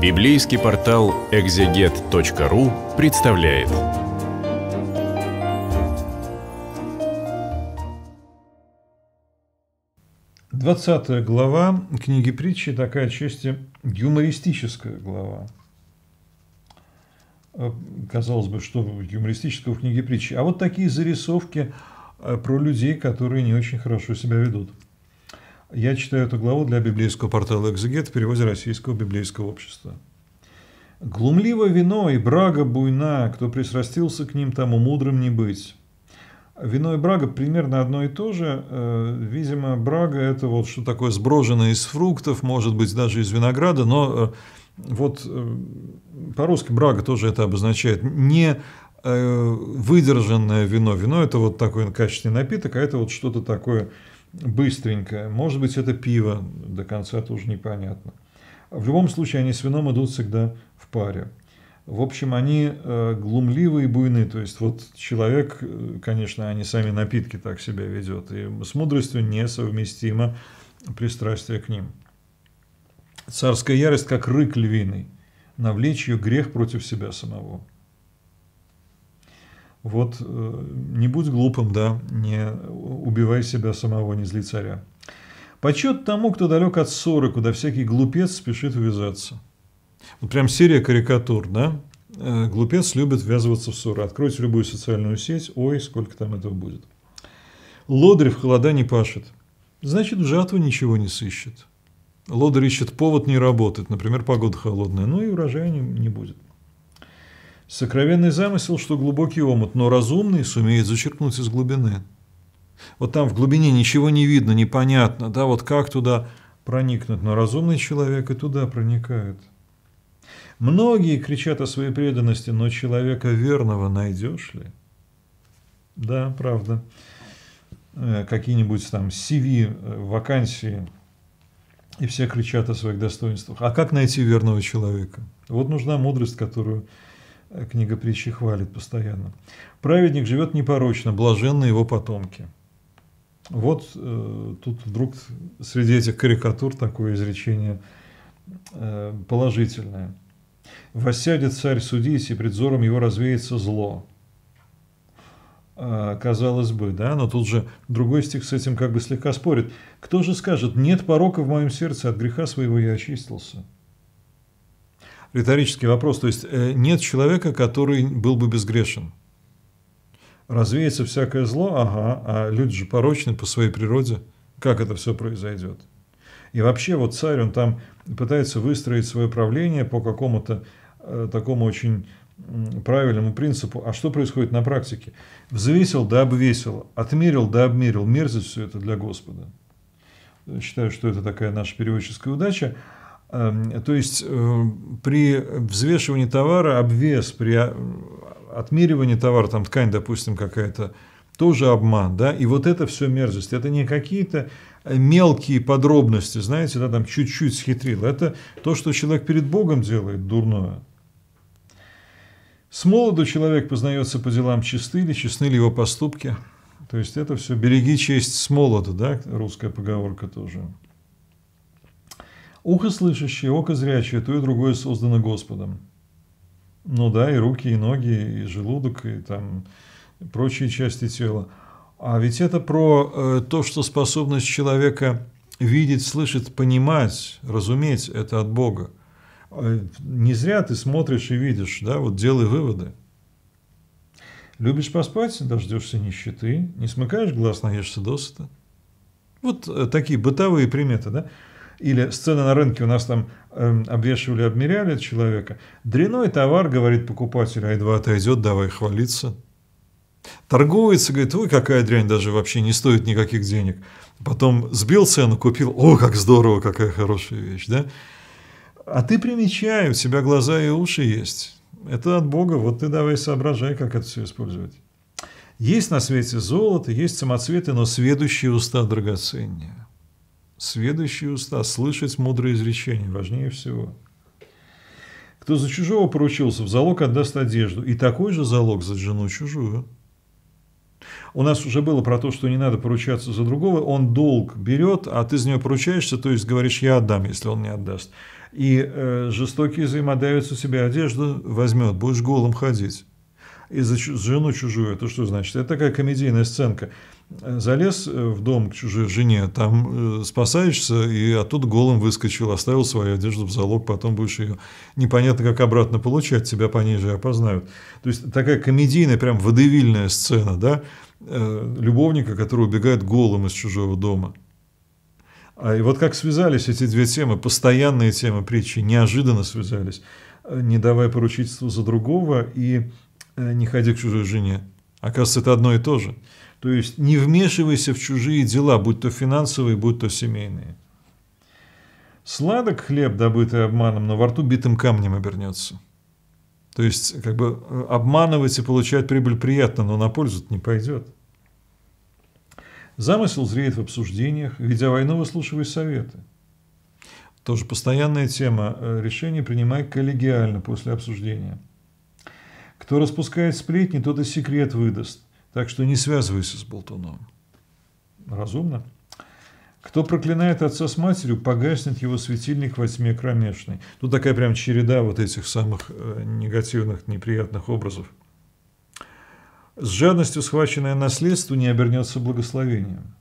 Библейский портал экзегет.ру представляет. Двадцатая глава книги притчи, такая чести юмористическая глава. Э, казалось бы, что юмористического в книге притчи. А вот такие зарисовки э, про людей, которые не очень хорошо себя ведут – я читаю эту главу для библейского портала «Экзегет» в переводе Российского библейского общества. «Глумливо вино и брага буйна, кто присрастился к ним, тому мудрым не быть». Вино и брага примерно одно и то же. Э, видимо, брага – это вот что такое сброженное из фруктов, может быть, даже из винограда, но э, вот э, по-русски брага тоже это обозначает. Не выдержанное вино. Вино – это вот такой качественный напиток, а это вот что-то такое – быстренько. Может быть, это пиво, до конца тоже непонятно. В любом случае, они с вином идут всегда в паре. В общем, они э, глумливые и буйны. То есть, вот человек, э, конечно, они сами напитки так себя ведет. И с мудростью несовместимо пристрастие к ним. Царская ярость, как рык львиный, навлечь ее грех против себя самого вот э, не будь глупым, да, не убивай себя самого, не зли царя. Почет тому, кто далек от ссоры, куда всякий глупец спешит ввязаться. Вот прям серия карикатур, да? Э, глупец любит ввязываться в ссоры. Откройте любую социальную сеть, ой, сколько там этого будет. Лодырь в холода не пашет. Значит, в жатву ничего не сыщет. Лодырь ищет повод не работать, например, погода холодная, ну и урожая не, не будет. Сокровенный замысел, что глубокий омут, но разумный сумеет зачерпнуть из глубины. Вот там в глубине ничего не видно, непонятно, да, вот как туда проникнуть, но разумный человек и туда проникает. Многие кричат о своей преданности, но человека верного найдешь ли? Да, правда. Э, какие-нибудь там CV, э, вакансии, и все кричат о своих достоинствах. А как найти верного человека? Вот нужна мудрость, которую книга притчи хвалит постоянно. Праведник живет непорочно, блаженны его потомки. Вот э, тут вдруг среди этих карикатур такое изречение э, положительное. «Воссядет царь судить, и предзором его развеется зло». Э, казалось бы, да, но тут же другой стих с этим как бы слегка спорит. «Кто же скажет, нет порока в моем сердце, от греха своего я очистился?» риторический вопрос. То есть э, нет человека, который был бы безгрешен. Развеется всякое зло, ага, а люди же порочны по своей природе. Как это все произойдет? И вообще вот царь, он там пытается выстроить свое правление по какому-то э, такому очень правильному принципу. А что происходит на практике? Взвесил да обвесил, отмерил да обмерил. Мерзость все это для Господа. Считаю, что это такая наша переводческая удача. Эм, то есть э, при взвешивании товара обвес, при э, отмеривании товара, там ткань, допустим, какая-то, тоже обман, да, и вот это все мерзость, это не какие-то э, мелкие подробности, знаете, да, там чуть-чуть схитрил, это то, что человек перед Богом делает дурное. С молоду человек познается по делам, чисты ли, честны ли его поступки. То есть это все «береги честь с молоду», да, русская поговорка тоже. Ухо слышащее, око зрячее, то и другое создано Господом. Ну да, и руки, и ноги, и желудок, и там и прочие части тела. А ведь это про э, то, что способность человека видеть, слышать, понимать, разуметь – это от Бога. А не зря ты смотришь и видишь, да, вот делай выводы. Любишь поспать, дождешься нищеты, не смыкаешь глаз, наешься досыта. Вот э, такие бытовые приметы, да? Или сцена на рынке у нас там эм, обвешивали, обмеряли человека. Дряной товар, говорит покупатель, а едва отойдет, давай хвалиться. Торгуется, говорит, ой, какая дрянь, даже вообще не стоит никаких денег. Потом сбил цену, купил, о, как здорово, какая хорошая вещь, да? А ты примечай, у тебя глаза и уши есть. Это от Бога, вот ты давай соображай, как это все использовать. Есть на свете золото, есть самоцветы, но сведущие уста драгоценнее. Сведущие уста, слышать мудрые изречения важнее всего. Кто за чужого поручился, в залог отдаст одежду, и такой же залог за жену чужую. У нас уже было про то, что не надо поручаться за другого, он долг берет, а ты за него поручаешься, то есть говоришь, я отдам, если он не отдаст. И э, жестокий взаимодавец у себя одежду возьмет, будешь голым ходить. И за чу- жену чужую, это что значит? Это такая комедийная сценка залез э, в дом к чужой жене, там э, спасаешься, и оттуда голым выскочил, оставил свою одежду в залог, потом будешь ее непонятно как обратно получать, тебя пониже опознают. То есть такая комедийная, прям водевильная сцена, да, э, любовника, который убегает голым из чужого дома. А и вот как связались эти две темы, постоянные темы притчи, неожиданно связались, не давая поручительству за другого и не ходи к чужой жене. Оказывается, это одно и то же. То есть не вмешивайся в чужие дела, будь то финансовые, будь то семейные. Сладок хлеб, добытый обманом, но во рту битым камнем обернется. То есть, как бы э, обманывать и получать прибыль приятно, но на пользу не пойдет. Замысел зреет в обсуждениях, ведя войну, выслушивай советы. Тоже постоянная тема э, решений принимай коллегиально после обсуждения. Кто распускает сплетни, тот и секрет выдаст. Так что не связывайся с болтуном. Разумно. Кто проклинает отца с матерью, погаснет его светильник во тьме кромешной. Тут ну, такая прям череда вот этих самых э, негативных, неприятных образов. С жадностью схваченное наследство не обернется благословением.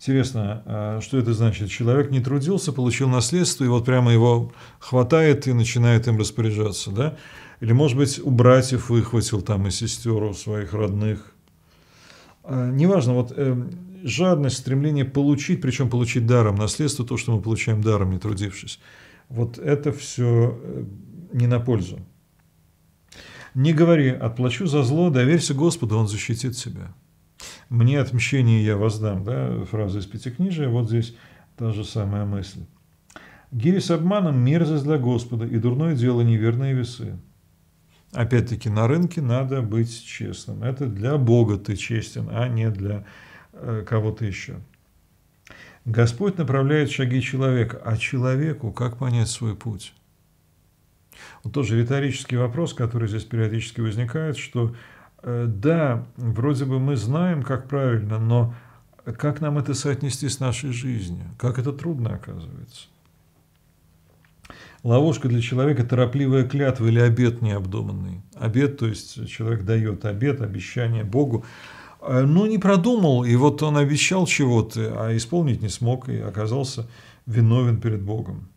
Интересно, а что это значит? Человек не трудился, получил наследство, и вот прямо его хватает и начинает им распоряжаться, да? Или, может быть, у братьев выхватил там и сестер, у своих родных. А, неважно, вот э, жадность, стремление получить, причем получить даром, наследство, то, что мы получаем даром, не трудившись. Вот это все э, не на пользу. Не говори, отплачу за зло, доверься Господу, Он защитит тебя. Мне отмщение я воздам, да, фраза из Пятикнижия, вот здесь та же самая мысль. Гири с обманом – мерзость для Господа, и дурное дело – неверные весы опять-таки, на рынке надо быть честным. Это для Бога ты честен, а не для э, кого-то еще. Господь направляет шаги человека, а человеку как понять свой путь? Вот тоже риторический вопрос, который здесь периодически возникает, что э, да, вроде бы мы знаем, как правильно, но как нам это соотнести с нашей жизнью? Как это трудно оказывается? Ловушка для человека – торопливая клятва или обет необдуманный. Обет, то есть человек дает обет, обещание Богу, а, но ну, не продумал, и вот он обещал чего-то, а исполнить не смог, и оказался виновен перед Богом.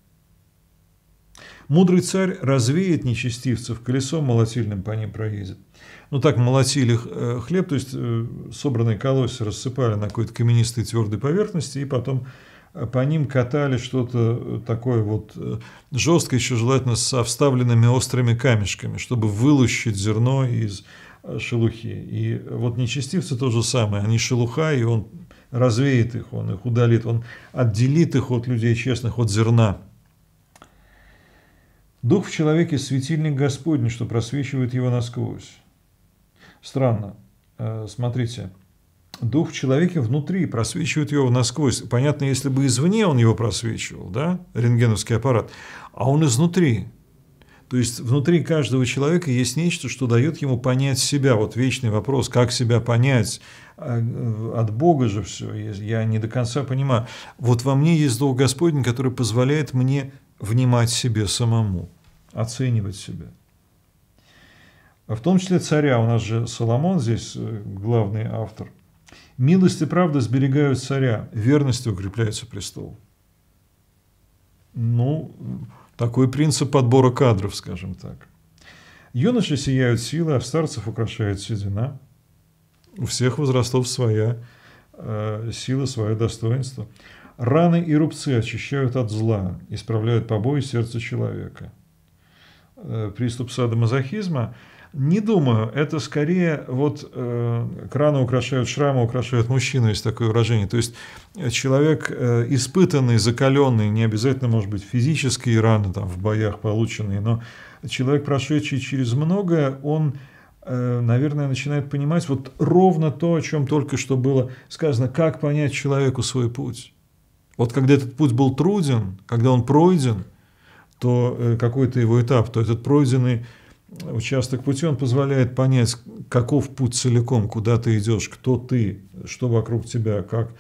Мудрый царь развеет нечестивцев, колесом молотильным по ним проедет. Ну так молотили э, хлеб, то есть э, собранные колосья рассыпали на какой-то каменистой твердой поверхности и потом по ним катали что-то э, такое вот э, жесткое, еще желательно со вставленными острыми камешками, чтобы вылущить зерно из э, шелухи. И вот нечестивцы то же самое, они шелуха, и он развеет их, он их удалит, он отделит их от людей честных, от зерна. Дух в человеке – светильник Господний, что просвечивает его насквозь. Странно. Смотрите, дух человека внутри, просвечивает его насквозь. Понятно, если бы извне он его просвечивал, да, рентгеновский аппарат, а он изнутри. То есть внутри каждого человека есть нечто, что дает ему понять себя. Вот вечный вопрос, как себя понять? А, э, от Бога же все, я не до конца понимаю. Вот во мне есть Дух Господень, который позволяет мне внимать себе самому, оценивать себя. А в том числе царя, у нас же Соломон здесь э, главный автор – Милость и правда сберегают царя, верностью укрепляется престол. Ну, такой принцип подбора кадров, скажем так. Юноши сияют силы, а старцев украшает седина. У всех возрастов своя э, сила, свое достоинство. Раны и рубцы очищают от зла, исправляют побои сердца человека. Э, приступ садомазохизма – не думаю, это скорее вот э, краны украшают, шрамы украшают мужчину, есть такое выражение. То есть э, человек э, испытанный, закаленный, не обязательно, может быть, физические раны там в боях полученные, но человек, прошедший через многое, он э, наверное, начинает понимать вот ровно то, о чем только что было сказано, как понять человеку свой путь. Вот когда этот путь был труден, когда он пройден, то э, какой-то его этап, то этот пройденный участок пути, он позволяет понять, каков путь целиком, куда ты идешь, кто ты, что вокруг тебя, как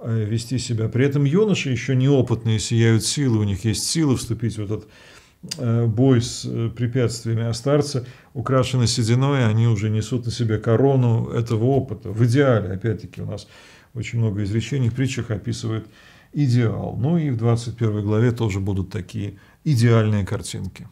э, вести себя. При этом юноши еще неопытные, сияют силы, у них есть силы вступить в этот э, бой с э, препятствиями, а старцы украшены сединой, они уже несут на себе корону этого опыта. В идеале, опять-таки, у нас очень много изречений в притчах описывает идеал. Ну и в 21 главе тоже будут такие идеальные картинки.